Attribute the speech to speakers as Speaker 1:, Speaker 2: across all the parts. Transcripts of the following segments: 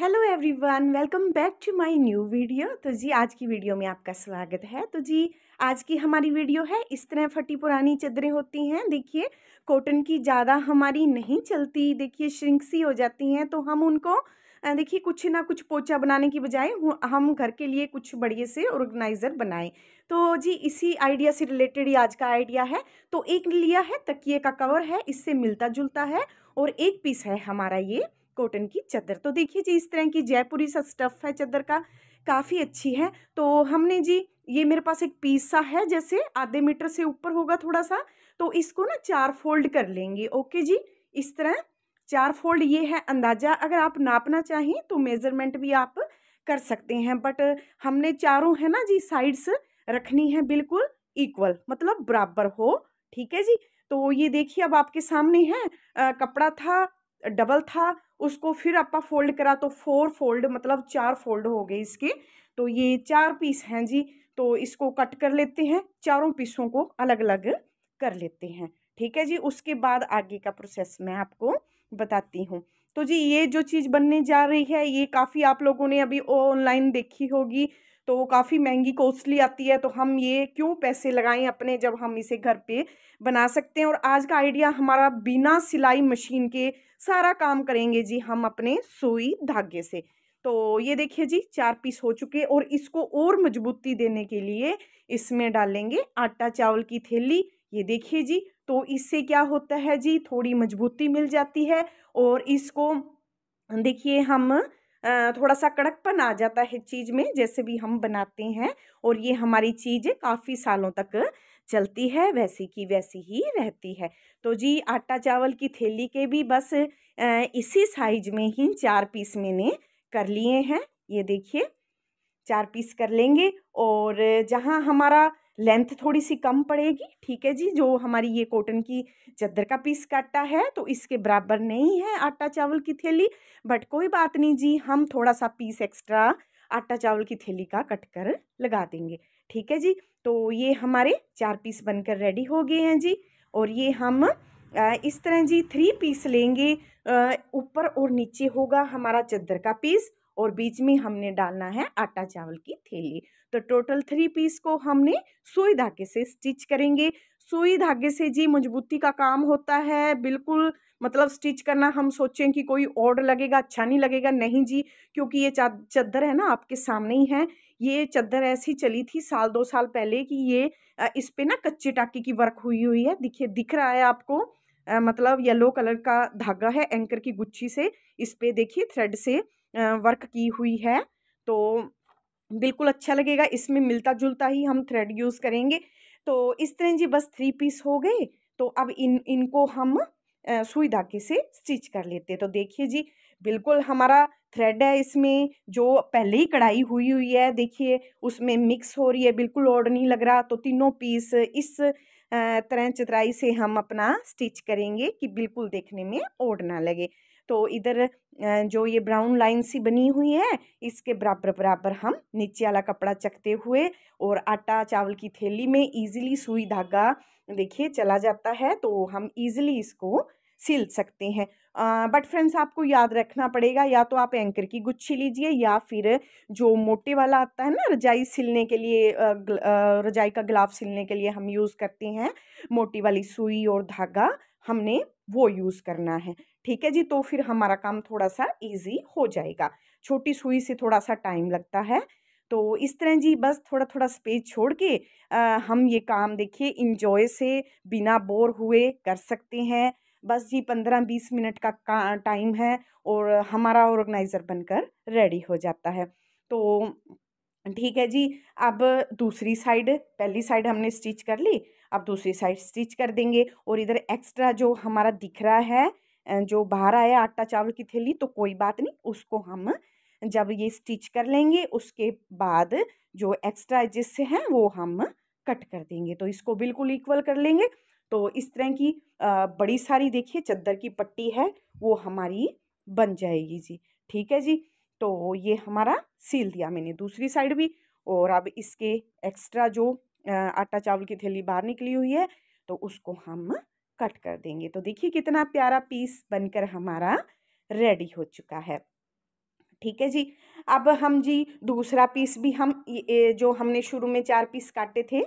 Speaker 1: hello everyone welcome back to my new video तो जी आज की वीडियो में आपका स्वागत है तो जी आज की हमारी वीडियो है इस तरह फटी पुरानी चदरें होती हैं देखिए कॉटन की ज़्यादा हमारी नहीं चलती देखिए श्रिंक सी हो जाती हैं तो हम उनको देखिए कुछ ना कुछ पोचा बनाने की बजाय हम घर के लिए कुछ बढ़िया से ऑर्गेनाइज़र बनाएं तो जी इसी आइडिया से रिलेटेड ही आज का आइडिया है तो एक लिया है तकिए का कवर है इससे मिलता जुलता है और एक पीस है हमारा ये कॉटन की चादर तो देखिए जी इस तरह की जयपुरी सा स्टफ़ है चादर का काफ़ी अच्छी है तो हमने जी ये मेरे पास एक पीस सा है जैसे आधे मीटर से ऊपर होगा थोड़ा सा तो इसको ना चार फोल्ड कर लेंगे ओके जी इस तरह चार फोल्ड ये है अंदाज़ा अगर आप नापना चाहें तो मेज़रमेंट भी आप कर सकते हैं बट हमने चारों है ना जी साइड्स रखनी है बिल्कुल इक्वल मतलब बराबर हो ठीक है जी तो ये देखिए अब आपके सामने है आ, कपड़ा था डबल था उसको फिर आप फोल्ड करा तो फोर फोल्ड मतलब चार फोल्ड हो गए इसके तो ये चार पीस हैं जी तो इसको कट कर लेते हैं चारों पीसों को अलग अलग कर लेते हैं ठीक है जी उसके बाद आगे का प्रोसेस मैं आपको बताती हूँ तो जी ये जो चीज़ बनने जा रही है ये काफ़ी आप लोगों ने अभी ऑनलाइन देखी होगी तो काफ़ी महंगी कॉस्टली आती है तो हम ये क्यों पैसे लगाएं अपने जब हम इसे घर पे बना सकते हैं और आज का आइडिया हमारा बिना सिलाई मशीन के सारा काम करेंगे जी हम अपने सुई धागे से तो ये देखिए जी चार पीस हो चुके और इसको और मजबूती देने के लिए इसमें डालेंगे आटा चावल की थैली ये देखिए जी तो इससे क्या होता है जी थोड़ी मजबूती मिल जाती है और इसको देखिए हम थोड़ा सा कड़कपन आ जाता है चीज़ में जैसे भी हम बनाते हैं और ये हमारी चीज़ काफ़ी सालों तक चलती है वैसी की वैसी ही रहती है तो जी आटा चावल की थैली के भी बस इसी साइज में ही चार पीस मैंने कर लिए हैं ये देखिए चार पीस कर लेंगे और जहाँ हमारा लेंथ थोड़ी सी कम पड़ेगी ठीक है जी जो हमारी ये कॉटन की चद्दर का पीस काटा है तो इसके बराबर नहीं है आटा चावल की थैली बट कोई बात नहीं जी हम थोड़ा सा पीस एक्स्ट्रा आटा चावल की थैली का कट कर लगा देंगे ठीक है जी तो ये हमारे चार पीस बनकर रेडी हो गए हैं जी और ये हम इस तरह जी थ्री पीस लेंगे ऊपर और नीचे होगा हमारा चादर का पीस और बीच में हमने डालना है आटा चावल की थैली तो टोटल थ्री पीस को हमने सुई धागे से स्टिच करेंगे सुई धागे से जी मजबूती का काम होता है बिल्कुल मतलब स्टिच करना हम सोचें कि कोई ओड लगेगा अच्छा नहीं लगेगा नहीं जी क्योंकि ये चादर है ना आपके सामने ही है ये चादर ऐसी चली थी साल दो साल पहले कि ये इस पर ना कच्चे टाके की वर्क हुई हुई है दिखे दिख रहा है आपको आ, मतलब येलो कलर का धागा है एंकर की गुच्छी से इस पर देखिए थ्रेड से वर्क की हुई है तो बिल्कुल अच्छा लगेगा इसमें मिलता जुलता ही हम थ्रेड यूज़ करेंगे तो इस तरह जी बस थ्री पीस हो गए तो अब इन इनको हम सुई धागे से स्टिच कर लेते हैं तो देखिए जी बिल्कुल हमारा थ्रेड है इसमें जो पहले ही कढ़ाई हुई हुई है देखिए उसमें मिक्स हो रही है बिल्कुल ओड नहीं लग रहा तो तीनों पीस इस तरह चतराई से हम अपना स्टिच करेंगे कि बिल्कुल देखने में ओढ़ ना लगे तो इधर जो ये ब्राउन लाइन सी बनी हुई है इसके बराबर बराबर हम नीचे वाला कपड़ा चकते हुए और आटा चावल की थैली में इजीली सुई धागा देखिए चला जाता है तो हम इजीली इसको सिल सकते हैं बट फ्रेंड्स आपको याद रखना पड़ेगा या तो आप एंकर की गुच्छी लीजिए या फिर जो मोटे वाला आता है ना रजाई सिलने के लिए रजाई का ग्लाफ सिलने के लिए हम यूज़ करते हैं मोटी वाली सुई और धागा हमने वो यूज़ करना है ठीक है जी तो फिर हमारा काम थोड़ा सा इजी हो जाएगा छोटी सुई से थोड़ा सा टाइम लगता है तो इस तरह जी बस थोड़ा थोड़ा स्पेस छोड़ के आ, हम ये काम देखिए इंजॉय से बिना बोर हुए कर सकते हैं बस जी पंद्रह बीस मिनट का, का टाइम है और हमारा ऑर्गेनाइज़र बनकर रेडी हो जाता है तो ठीक है जी अब दूसरी साइड पहली साइड हमने स्टिच कर ली अब दूसरी साइड स्टिच कर देंगे और इधर एक्स्ट्रा जो हमारा दिख रहा है जो बाहर आया आटा चावल की थैली तो कोई बात नहीं उसको हम जब ये स्टिच कर लेंगे उसके बाद जो एक्स्ट्रा जिससे हैं वो हम कट कर देंगे तो इसको बिल्कुल इक्वल कर लेंगे तो इस तरह की बड़ी सारी देखिए चद्दर की पट्टी है वो हमारी बन जाएगी जी ठीक है जी तो ये हमारा सील दिया मैंने दूसरी साइड भी और अब इसके एक्स्ट्रा जो आटा चावल की थैली बाहर निकली हुई है तो उसको हम कट कर देंगे तो देखिए कितना प्यारा पीस बनकर हमारा रेडी हो चुका है ठीक है जी अब हम जी दूसरा पीस भी हम जो हमने शुरू में चार पीस काटे थे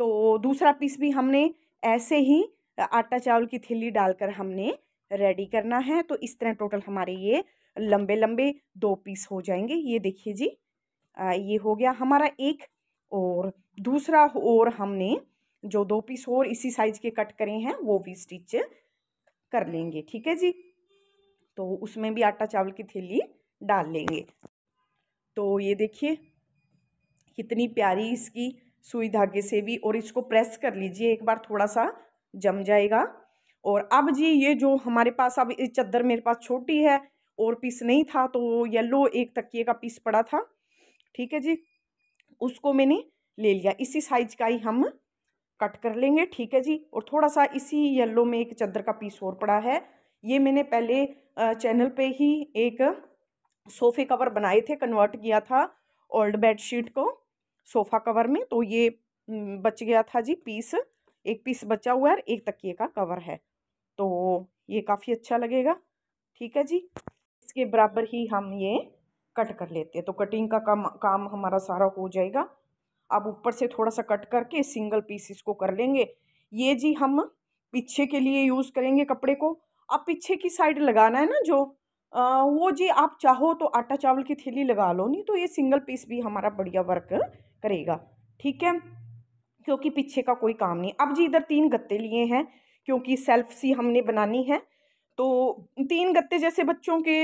Speaker 1: तो दूसरा पीस भी हमने ऐसे ही आटा चावल की थैली डालकर हमने रेडी करना है तो इस तरह टोटल हमारे ये लंबे लंबे दो पीस हो जाएंगे ये देखिए जी आ, ये हो गया हमारा एक और दूसरा और हमने जो दो पीस और इसी साइज के कट करे हैं वो भी स्टिच कर लेंगे ठीक है जी तो उसमें भी आटा चावल की थैली डाल लेंगे तो ये देखिए कितनी प्यारी इसकी सुई धागे से भी और इसको प्रेस कर लीजिए एक बार थोड़ा सा जम जाएगा और अब जी ये जो हमारे पास अब चादर मेरे पास छोटी है और पीस नहीं था तो येलो एक तकिए का पीस पड़ा था ठीक है जी उसको मैंने ले लिया इसी साइज का ही हम कट कर लेंगे ठीक है जी और थोड़ा सा इसी येलो में एक चद्दर का पीस और पड़ा है ये मैंने पहले चैनल पे ही एक सोफ़े कवर बनाए थे कन्वर्ट किया था ओल्ड बेडशीट को सोफ़ा कवर में तो ये बच गया था जी पीस एक पीस बचा हुआ है और एक तकिए का कवर है तो ये काफ़ी अच्छा लगेगा ठीक है जी इसके बराबर ही हम ये कट कर लेते हैं तो कटिंग का काम काम हमारा सारा हो जाएगा अब ऊपर से थोड़ा सा कट करके सिंगल पीस इसको कर लेंगे ये जी हम पीछे के लिए यूज़ करेंगे कपड़े को अब पीछे की साइड लगाना है ना जो आ, वो जी आप चाहो तो आटा चावल की थैली लगा लो नहीं तो ये सिंगल पीस भी हमारा बढ़िया वर्क करेगा ठीक है क्योंकि पीछे का कोई काम नहीं अब जी इधर तीन गत्ते लिए हैं क्योंकि सेल्फ सी हमने बनानी है तो तीन गत्ते जैसे बच्चों के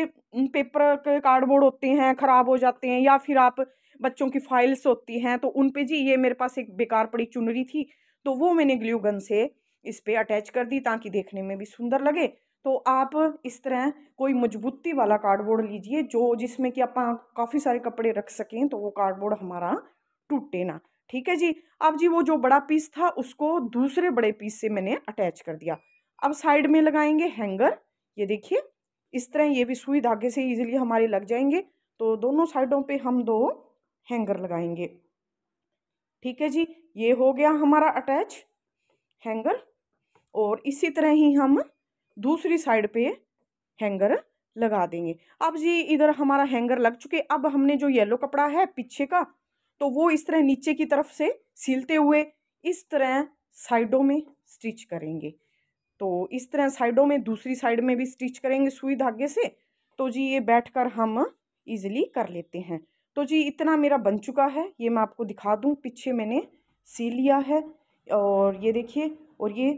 Speaker 1: पेपर के कार्डबोर्ड होते हैं ख़राब हो जाते हैं या फिर आप बच्चों की फाइल्स होती हैं तो उन पे जी ये मेरे पास एक बेकार पड़ी चुनरी थी तो वो मैंने ग्लू गन से इस पर अटैच कर दी ताकि देखने में भी सुंदर लगे तो आप इस तरह कोई मजबूती वाला कार्डबोर्ड लीजिए जो जिसमें कि आप काफ़ी सारे कपड़े रख सकें तो वो कार्डबोर्ड हमारा टूटे ना ठीक है जी अब जी वो जो बड़ा पीस था उसको दूसरे बड़े पीस से मैंने अटैच कर दिया अब साइड में लगाएंगे हैंगर ये देखिए इस तरह ये भी सुई धागे से इजीली हमारे लग जाएंगे तो दोनों साइडों पे हम दो हैंगर लगाएंगे ठीक है जी ये हो गया हमारा अटैच हैंगर और इसी तरह ही हम दूसरी साइड पे हैंगर लगा देंगे अब जी इधर हमारा हैंगर लग चुके अब हमने जो येलो कपड़ा है पीछे का तो वो इस तरह नीचे की तरफ से सिलते हुए इस तरह साइडों में स्टिच करेंगे तो इस तरह साइडों में दूसरी साइड में भी स्टिच करेंगे सुई धागे से तो जी ये बैठ कर हम ईज़िली कर लेते हैं तो जी इतना मेरा बन चुका है ये मैं आपको दिखा दूँ पीछे मैंने सी लिया है और ये देखिए और ये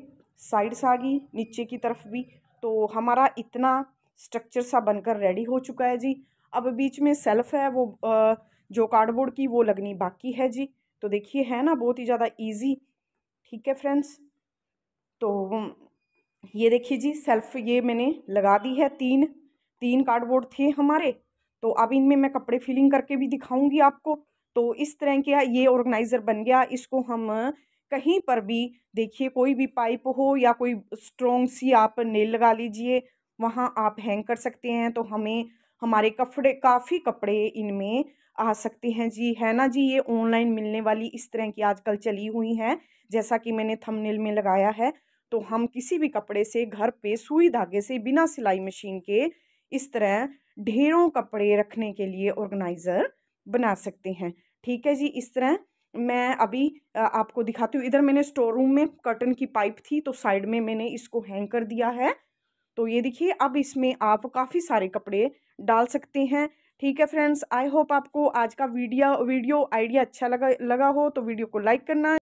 Speaker 1: साइड से आ गई नीचे की तरफ भी तो हमारा इतना स्ट्रक्चर सा बनकर रेडी हो चुका है जी अब बीच में सेल्फ है वो जो कार्डबोर्ड की वो लगनी बाकी है जी तो देखिए है ना बहुत ही ज़्यादा ईजी ठीक है फ्रेंड्स तो ये देखिए जी सेल्फ ये मैंने लगा दी है तीन तीन कार्डबोर्ड थे हमारे तो अब इनमें मैं कपड़े फिलिंग करके भी दिखाऊंगी आपको तो इस तरह के ये ऑर्गेनाइज़र बन गया इसको हम कहीं पर भी देखिए कोई भी पाइप हो या कोई स्ट्रोंग सी आप नेल लगा लीजिए वहाँ आप हैंग कर सकते हैं तो हमें हमारे कपड़े काफ़ी कपड़े इनमें आ सकते हैं जी है ना जी ये ऑनलाइन मिलने वाली इस तरह की आजकल चली हुई हैं जैसा कि मैंने थंबनेल में लगाया है तो हम किसी भी कपड़े से घर पे सुई धागे से बिना सिलाई मशीन के इस तरह ढेरों कपड़े रखने के लिए ऑर्गेनाइज़र बना सकते हैं ठीक है जी इस तरह मैं अभी आपको दिखाती हूँ इधर मैंने स्टोर रूम में कर्टन की पाइप थी तो साइड में मैंने इसको हैंग कर दिया है तो ये देखिए अब इसमें आप काफ़ी सारे कपड़े डाल सकते हैं ठीक है फ्रेंड्स आई होप आपको आज का वीडियो वीडियो आइडिया अच्छा लगा लगा हो तो वीडियो को लाइक करना